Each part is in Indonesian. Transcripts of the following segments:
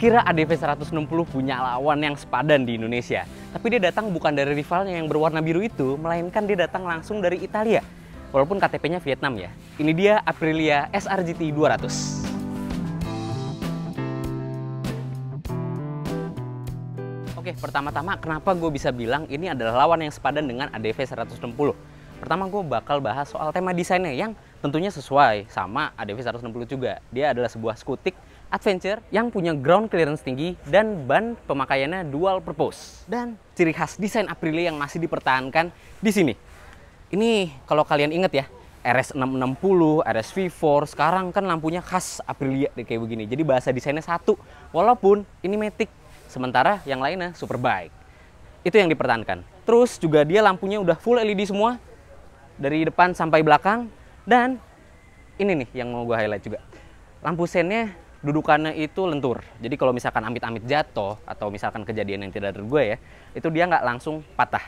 kira ADV 160 punya lawan yang sepadan di Indonesia. Tapi dia datang bukan dari rivalnya yang berwarna biru itu, melainkan dia datang langsung dari Italia. Walaupun KTP-nya Vietnam ya. Ini dia Aprilia SRGT 200. Oke, pertama-tama kenapa gue bisa bilang ini adalah lawan yang sepadan dengan ADV 160? Pertama gue bakal bahas soal tema desainnya yang tentunya sesuai sama ADV 160 juga. Dia adalah sebuah skutik adventure yang punya ground clearance tinggi dan ban pemakaiannya dual purpose. Dan ciri khas desain Aprilia yang masih dipertahankan di sini. Ini kalau kalian ingat ya, RS660, RS-V4, sekarang kan lampunya khas Aprilia kayak begini. Jadi bahasa desainnya satu, walaupun ini Matic, sementara yang lainnya Superbike. Itu yang dipertahankan. Terus juga dia lampunya udah full LED semua, dari depan sampai belakang, dan ini nih yang mau gue highlight juga. Lampu sennya dudukannya itu lentur. Jadi kalau misalkan amit-amit jatuh atau misalkan kejadian yang tidak terduga ya, itu dia nggak langsung patah.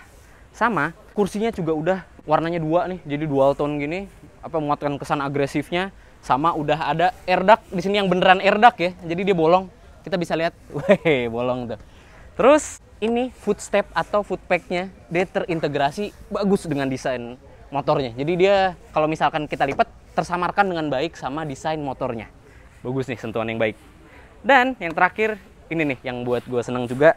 Sama, kursinya juga udah warnanya dua nih, jadi dual tone gini, apa menguatkan kesan agresifnya. Sama udah ada erdak di sini yang beneran erdak ya, jadi dia bolong. Kita bisa lihat, weh bolong tuh. Terus ini footstep atau footpacknya dia terintegrasi bagus dengan desain motornya. Jadi dia kalau misalkan kita lipat tersamarkan dengan baik sama desain motornya. Bagus nih sentuhan yang baik. Dan yang terakhir ini nih yang buat gue seneng juga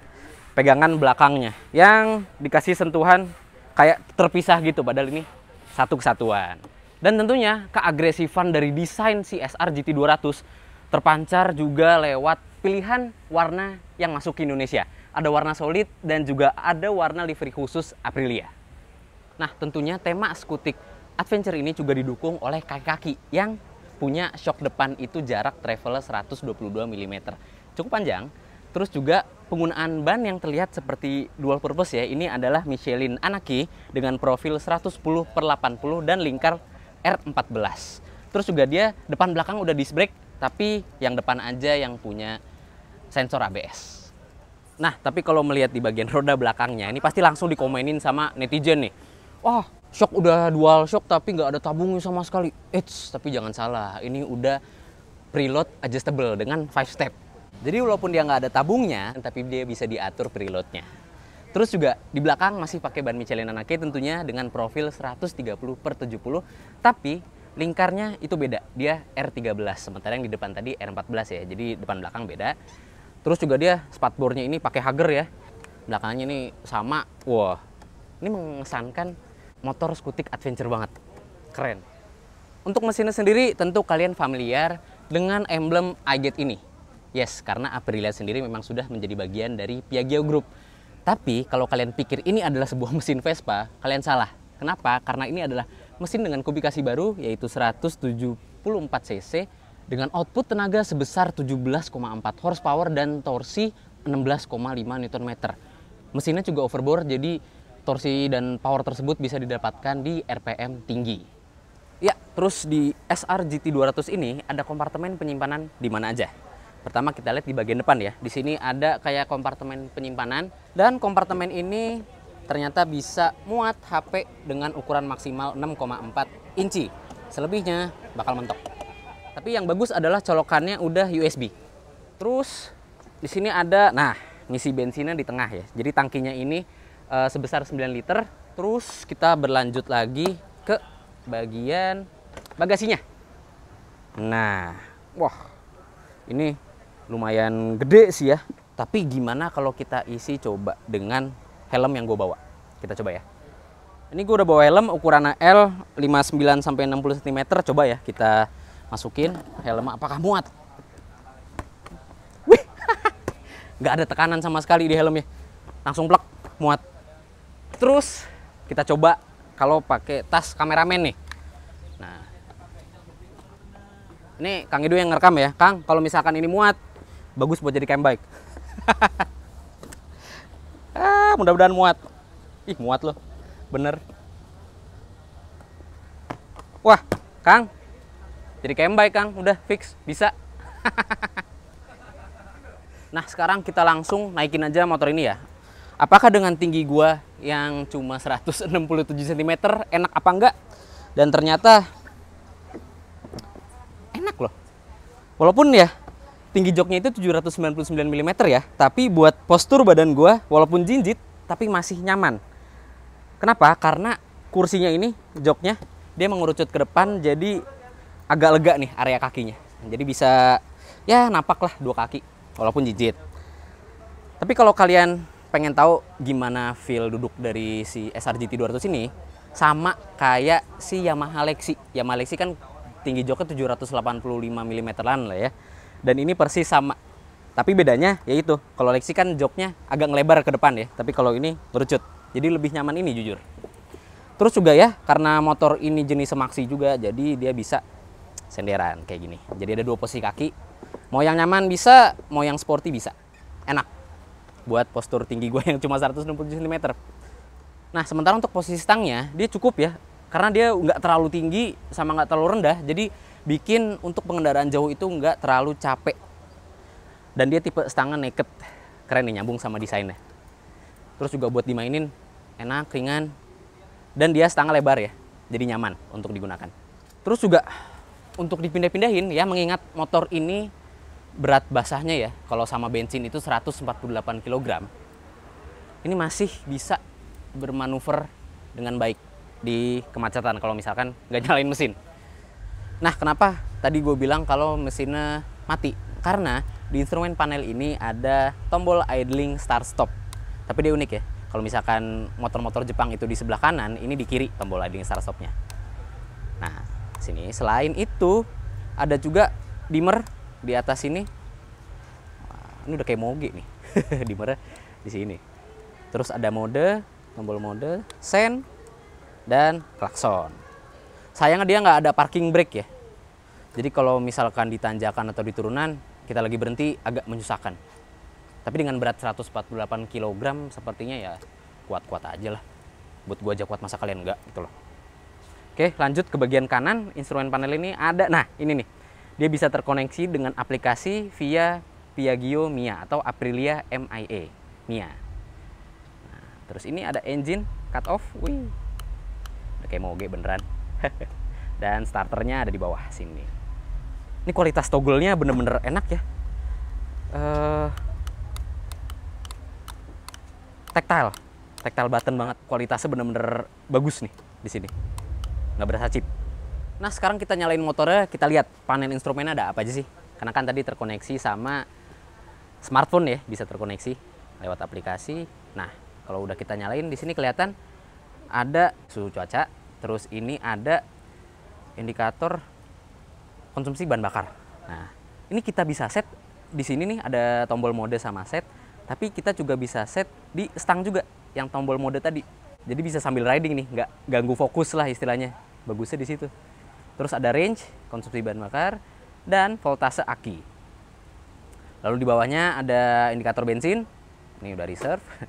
pegangan belakangnya yang dikasih sentuhan kayak terpisah gitu padahal ini satu kesatuan. Dan tentunya keagresifan dari desain CSR GT200 terpancar juga lewat pilihan warna yang masuk ke Indonesia. Ada warna solid dan juga ada warna livery khusus Aprilia. Nah, tentunya tema skutik adventure ini juga didukung oleh kaki-kaki yang punya shock depan itu jarak travel 122 mm. Cukup panjang. Terus juga penggunaan ban yang terlihat seperti dual purpose ya. Ini adalah Michelin Anaki dengan profil 110 per 80 dan lingkar R14. Terus juga dia depan belakang udah disc brake, tapi yang depan aja yang punya sensor ABS. Nah, tapi kalau melihat di bagian roda belakangnya, ini pasti langsung dikomenin sama netizen nih wah shock udah dual shock tapi nggak ada tabungnya sama sekali. Eits, tapi jangan salah, ini udah preload adjustable dengan 5 step. Jadi walaupun dia nggak ada tabungnya, tapi dia bisa diatur preloadnya. Terus juga di belakang masih pakai ban Michelin Anake tentunya dengan profil 130 per 70, tapi lingkarnya itu beda. Dia R13, sementara yang di depan tadi R14 ya, jadi depan belakang beda. Terus juga dia spatbornya ini pakai Hager ya, belakangnya ini sama. Wah, ini mengesankan motor skutik adventure banget. Keren. Untuk mesinnya sendiri tentu kalian familiar dengan emblem IGET ini. Yes, karena Aprilia sendiri memang sudah menjadi bagian dari Piaggio Group. Tapi kalau kalian pikir ini adalah sebuah mesin Vespa, kalian salah. Kenapa? Karena ini adalah mesin dengan kubikasi baru yaitu 174 cc dengan output tenaga sebesar 17,4 horsepower dan torsi 16,5 Nm. Mesinnya juga overboard jadi torsi dan power tersebut bisa didapatkan di RPM tinggi. Ya, terus di SR GT200 ini ada kompartemen penyimpanan di mana aja? Pertama kita lihat di bagian depan ya. Di sini ada kayak kompartemen penyimpanan dan kompartemen ini ternyata bisa muat HP dengan ukuran maksimal 6,4 inci. Selebihnya bakal mentok. Tapi yang bagus adalah colokannya udah USB. Terus di sini ada nah, ngisi bensinnya di tengah ya. Jadi tangkinya ini uh, sebesar 9 liter. Terus kita berlanjut lagi ke bagian bagasinya. Nah, wah ini lumayan gede sih ya. Tapi gimana kalau kita isi coba dengan helm yang gue bawa? Kita coba ya. Ini gue udah bawa helm ukuran L 59 sampai 60 cm. Coba ya kita masukin helm apakah muat? Wih. nggak ada tekanan sama sekali di helmnya. Langsung plek muat. Terus kita coba kalau pakai tas kameramen nih. Nah. Ini Kang Edu yang ngerekam ya. Kang, kalau misalkan ini muat, bagus buat jadi cam bike. ah, mudah-mudahan muat. Ih, muat loh. Bener. Wah, Kang. Jadi cam bike, Kang. Udah fix, bisa. nah, sekarang kita langsung naikin aja motor ini ya apakah dengan tinggi gua yang cuma 167 cm enak apa enggak dan ternyata enak loh walaupun ya tinggi joknya itu 799 mm ya tapi buat postur badan gua walaupun jinjit tapi masih nyaman kenapa karena kursinya ini joknya dia mengurucut ke depan jadi agak lega nih area kakinya jadi bisa ya napak lah dua kaki walaupun jinjit tapi kalau kalian pengen tahu gimana feel duduk dari si SRGT 200 ini sama kayak si Yamaha Lexi. Yamaha Lexi kan tinggi joknya 785 mm lah ya. Dan ini persis sama. Tapi bedanya yaitu kalau Lexi kan joknya agak ngelebar ke depan ya, tapi kalau ini merucut. Jadi lebih nyaman ini jujur. Terus juga ya karena motor ini jenis semaksi juga jadi dia bisa senderan kayak gini. Jadi ada dua posisi kaki. Mau yang nyaman bisa, mau yang sporty bisa. Enak buat postur tinggi gue yang cuma 167 cm. Nah, sementara untuk posisi stangnya dia cukup ya, karena dia nggak terlalu tinggi sama nggak terlalu rendah, jadi bikin untuk pengendaraan jauh itu nggak terlalu capek. Dan dia tipe stangnya naked, keren nih nyambung sama desainnya. Terus juga buat dimainin enak, ringan, dan dia stangnya lebar ya, jadi nyaman untuk digunakan. Terus juga untuk dipindah-pindahin ya, mengingat motor ini berat basahnya ya, kalau sama bensin itu 148 kg, ini masih bisa bermanuver dengan baik di kemacetan kalau misalkan nggak nyalain mesin. Nah, kenapa tadi gue bilang kalau mesinnya mati? Karena di instrumen panel ini ada tombol idling start stop. Tapi dia unik ya. Kalau misalkan motor-motor Jepang itu di sebelah kanan, ini di kiri tombol idling start stopnya. Nah, sini selain itu ada juga dimmer di atas ini ini udah kayak moge nih di mana di sini terus ada mode tombol mode sen dan klakson sayangnya dia nggak ada parking brake ya jadi kalau misalkan di tanjakan atau di turunan kita lagi berhenti agak menyusahkan tapi dengan berat 148 kg sepertinya ya kuat-kuat aja lah buat gua aja kuat masa kalian enggak gitu loh oke lanjut ke bagian kanan instrumen panel ini ada nah ini nih dia bisa terkoneksi dengan aplikasi via Piaggio Mia atau Aprilia MIA Mia. Nah, terus ini ada engine cut off. Wih. Udah kayak moge beneran. Dan starternya ada di bawah sini. Ini kualitas togglenya bener-bener enak ya. Uh, eh, tactile. Tactile button banget. Kualitasnya bener-bener bagus nih di sini. Nggak berasa chip. Nah sekarang kita nyalain motornya, kita lihat panel instrumen ada apa aja sih. Karena kan tadi terkoneksi sama smartphone ya, bisa terkoneksi lewat aplikasi. Nah kalau udah kita nyalain di sini kelihatan ada suhu cuaca, terus ini ada indikator konsumsi bahan bakar. Nah ini kita bisa set di sini nih ada tombol mode sama set, tapi kita juga bisa set di stang juga yang tombol mode tadi. Jadi bisa sambil riding nih, nggak ganggu fokus lah istilahnya. Bagusnya di situ. Terus ada range, konsumsi bahan bakar, dan voltase aki. Lalu di bawahnya ada indikator bensin, ini udah reserve.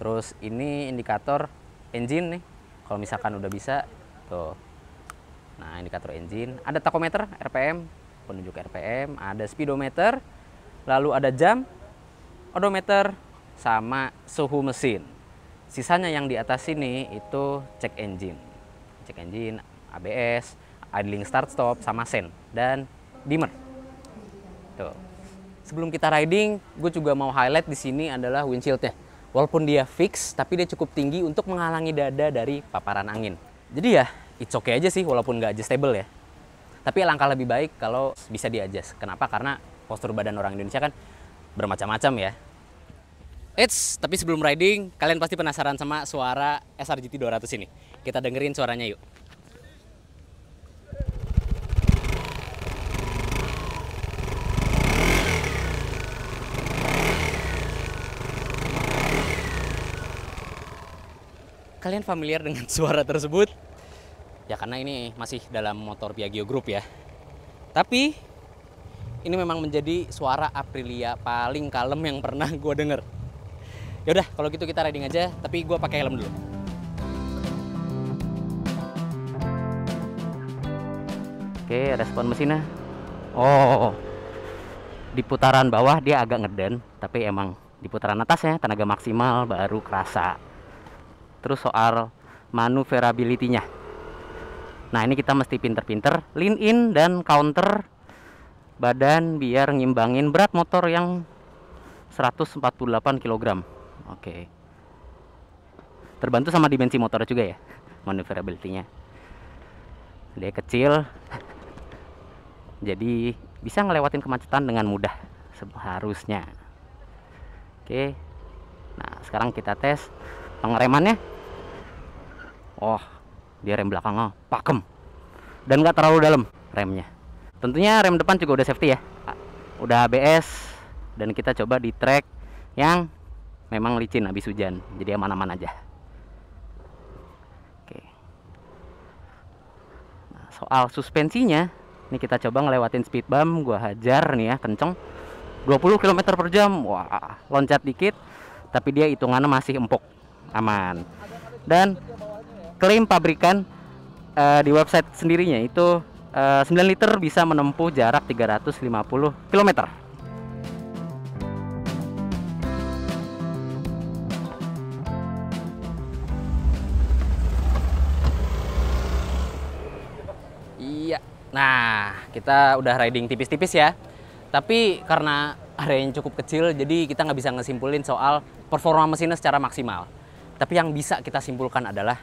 Terus ini indikator engine nih, kalau misalkan udah bisa, tuh. Nah indikator engine, ada takometer RPM, penunjuk RPM, ada speedometer, lalu ada jam, odometer, sama suhu mesin. Sisanya yang di atas sini itu cek engine, cek engine, ABS, idling start stop sama sen dan dimmer. Tuh. Sebelum kita riding, gue juga mau highlight di sini adalah windshieldnya. Walaupun dia fix, tapi dia cukup tinggi untuk menghalangi dada dari paparan angin. Jadi ya, it's okay aja sih walaupun nggak adjustable ya. Tapi langkah lebih baik kalau bisa di-adjust. Kenapa? Karena postur badan orang Indonesia kan bermacam-macam ya. It's. tapi sebelum riding, kalian pasti penasaran sama suara SRGT 200 ini. Kita dengerin suaranya yuk. kalian familiar dengan suara tersebut? Ya karena ini masih dalam motor Piaggio Group ya. Tapi ini memang menjadi suara Aprilia paling kalem yang pernah gue denger. Yaudah, kalau gitu kita riding aja, tapi gue pakai helm dulu. Oke, respon mesinnya. Oh, di putaran bawah dia agak ngeden, tapi emang di putaran atasnya tenaga maksimal baru kerasa terus soal maneuverability-nya nah ini kita mesti pinter-pinter lean in dan counter badan biar ngimbangin berat motor yang 148 kg oke terbantu sama dimensi motor juga ya maneuverability-nya dia kecil jadi bisa ngelewatin kemacetan dengan mudah seharusnya oke nah sekarang kita tes pengeremannya oh dia rem belakangnya oh, pakem dan nggak terlalu dalam remnya tentunya rem depan juga udah safety ya udah ABS dan kita coba di track yang memang licin habis hujan jadi aman-aman aja oke nah, soal suspensinya ini kita coba ngelewatin speed bump gua hajar nih ya kenceng 20 km per jam wah loncat dikit tapi dia hitungannya masih empuk aman dan klaim pabrikan uh, di website sendirinya itu uh, eh, 9 liter bisa menempuh jarak 350 km. Iya. Nah, kita udah riding tipis-tipis ya. Tapi karena area yang cukup kecil, jadi kita nggak bisa ngesimpulin soal performa mesinnya secara maksimal. Tapi yang bisa kita simpulkan adalah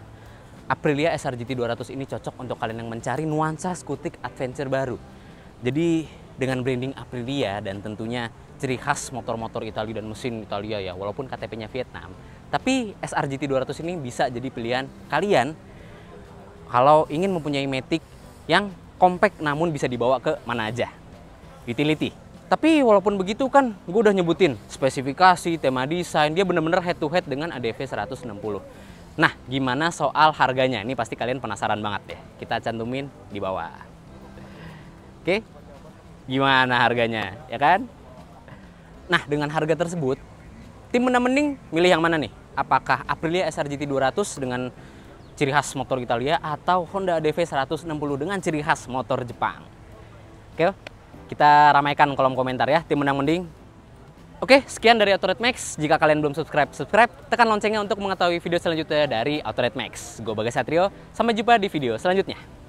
Aprilia SRGT 200 ini cocok untuk kalian yang mencari nuansa skutik adventure baru. Jadi dengan branding Aprilia dan tentunya ciri khas motor-motor Italia dan mesin Italia ya, walaupun KTP-nya Vietnam, tapi SRGT 200 ini bisa jadi pilihan kalian kalau ingin mempunyai Matic yang compact namun bisa dibawa ke mana aja. Utility. Tapi walaupun begitu kan gue udah nyebutin spesifikasi, tema desain, dia bener-bener head to head dengan ADV 160. Nah, gimana soal harganya? Ini pasti kalian penasaran banget ya. Kita cantumin di bawah. Oke? Gimana harganya? Ya kan? Nah, dengan harga tersebut, tim benda mending milih yang mana nih? Apakah Aprilia SRGT 200 dengan ciri khas motor Italia atau Honda DV 160 dengan ciri khas motor Jepang? Oke, kita ramaikan kolom komentar ya. Tim menang mending Oke, sekian dari Autoret Max. Jika kalian belum subscribe, subscribe, tekan loncengnya untuk mengetahui video selanjutnya dari Autoret Max. Gue Bagas Satrio, sampai jumpa di video selanjutnya.